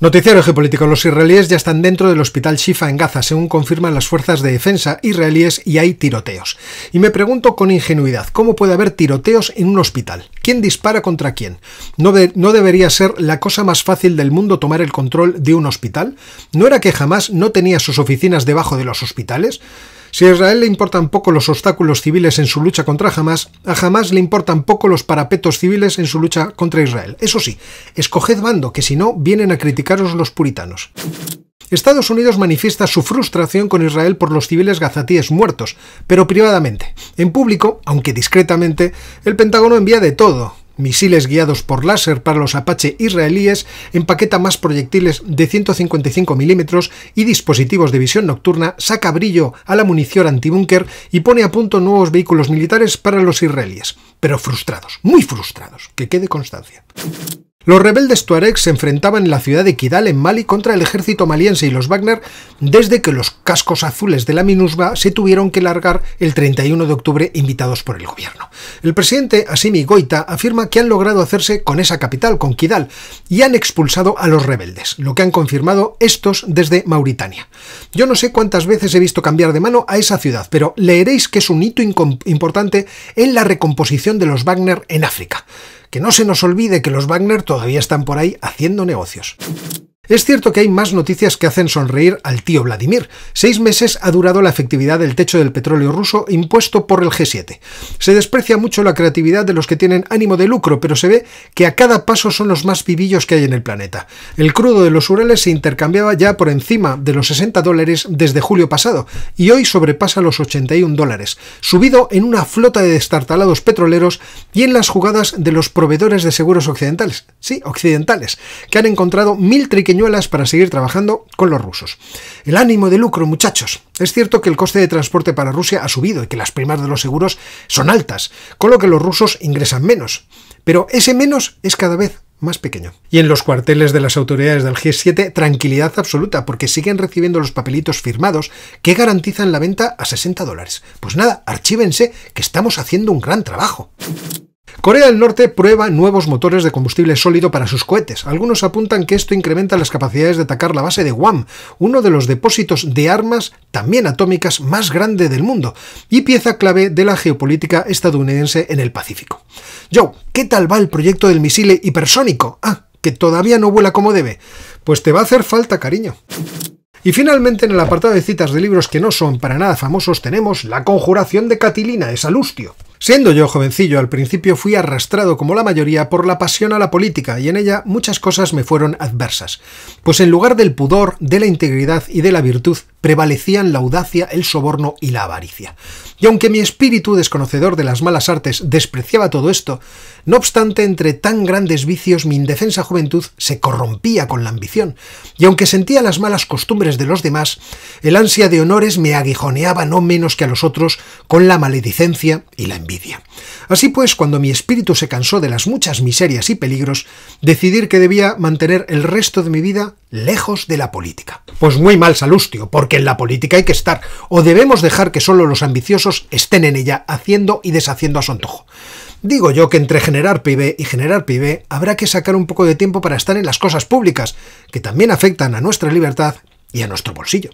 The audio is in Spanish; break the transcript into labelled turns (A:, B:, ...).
A: Noticiero geopolítico. Los israelíes ya están dentro del hospital Shifa en Gaza, según confirman las fuerzas de defensa israelíes y hay tiroteos. Y me pregunto con ingenuidad, ¿cómo puede haber tiroteos en un hospital? ¿Quién dispara contra quién? ¿No, ¿No debería ser la cosa más fácil del mundo tomar el control de un hospital? ¿No era que jamás no tenía sus oficinas debajo de los hospitales? Si a Israel le importan poco los obstáculos civiles en su lucha contra Hamas, a Hamas le importan poco los parapetos civiles en su lucha contra Israel. Eso sí, escoged bando, que si no, vienen a criticaros los puritanos. Estados Unidos manifiesta su frustración con Israel por los civiles gazatíes muertos, pero privadamente. En público, aunque discretamente, el Pentágono envía de todo, misiles guiados por láser para los Apache israelíes, empaqueta más proyectiles de 155 milímetros y dispositivos de visión nocturna, saca brillo a la munición antibúnker y pone a punto nuevos vehículos militares para los israelíes. Pero frustrados, muy frustrados, que quede constancia. Los rebeldes tuareg se enfrentaban en la ciudad de Kidal, en Mali, contra el ejército maliense y los Wagner desde que los cascos azules de la Minusva se tuvieron que largar el 31 de octubre invitados por el gobierno. El presidente Asimi Goita afirma que han logrado hacerse con esa capital, con Kidal, y han expulsado a los rebeldes, lo que han confirmado estos desde Mauritania. Yo no sé cuántas veces he visto cambiar de mano a esa ciudad, pero leeréis que es un hito importante en la recomposición de los Wagner en África que no se nos olvide que los Wagner todavía están por ahí haciendo negocios. Es cierto que hay más noticias que hacen sonreír al tío Vladimir. Seis meses ha durado la efectividad del techo del petróleo ruso impuesto por el G7. Se desprecia mucho la creatividad de los que tienen ánimo de lucro, pero se ve que a cada paso son los más vivillos que hay en el planeta. El crudo de los Urales se intercambiaba ya por encima de los 60 dólares desde julio pasado y hoy sobrepasa los 81 dólares, subido en una flota de destartalados petroleros y en las jugadas de los proveedores de seguros occidentales, sí, occidentales, que han encontrado mil triqueños para seguir trabajando con los rusos. El ánimo de lucro, muchachos. Es cierto que el coste de transporte para Rusia ha subido y que las primas de los seguros son altas, con lo que los rusos ingresan menos. Pero ese menos es cada vez más pequeño. Y en los cuarteles de las autoridades del G7, tranquilidad absoluta, porque siguen recibiendo los papelitos firmados que garantizan la venta a 60 dólares. Pues nada, archívense que estamos haciendo un gran trabajo. Corea del Norte prueba nuevos motores de combustible sólido para sus cohetes. Algunos apuntan que esto incrementa las capacidades de atacar la base de Guam, uno de los depósitos de armas, también atómicas, más grande del mundo, y pieza clave de la geopolítica estadounidense en el Pacífico. Joe, ¿qué tal va el proyecto del misile hipersónico? Ah, que todavía no vuela como debe. Pues te va a hacer falta, cariño. Y finalmente, en el apartado de citas de libros que no son para nada famosos, tenemos La Conjuración de Catilina de Salustio. Siendo yo jovencillo, al principio fui arrastrado como la mayoría por la pasión a la política y en ella muchas cosas me fueron adversas, pues en lugar del pudor, de la integridad y de la virtud prevalecían la audacia, el soborno y la avaricia. Y aunque mi espíritu desconocedor de las malas artes despreciaba todo esto, no obstante entre tan grandes vicios mi indefensa juventud se corrompía con la ambición, y aunque sentía las malas costumbres de los demás, el ansia de honores me aguijoneaba no menos que a los otros con la maledicencia y la envidia. Así pues, cuando mi espíritu se cansó de las muchas miserias y peligros, decidí que debía mantener el resto de mi vida lejos de la política. Pues muy mal, Salustio, porque en la política hay que estar, o debemos dejar que solo los ambiciosos estén en ella haciendo y deshaciendo a su antojo. Digo yo que entre generar PIB y generar PIB habrá que sacar un poco de tiempo para estar en las cosas públicas, que también afectan a nuestra libertad y a nuestro bolsillo.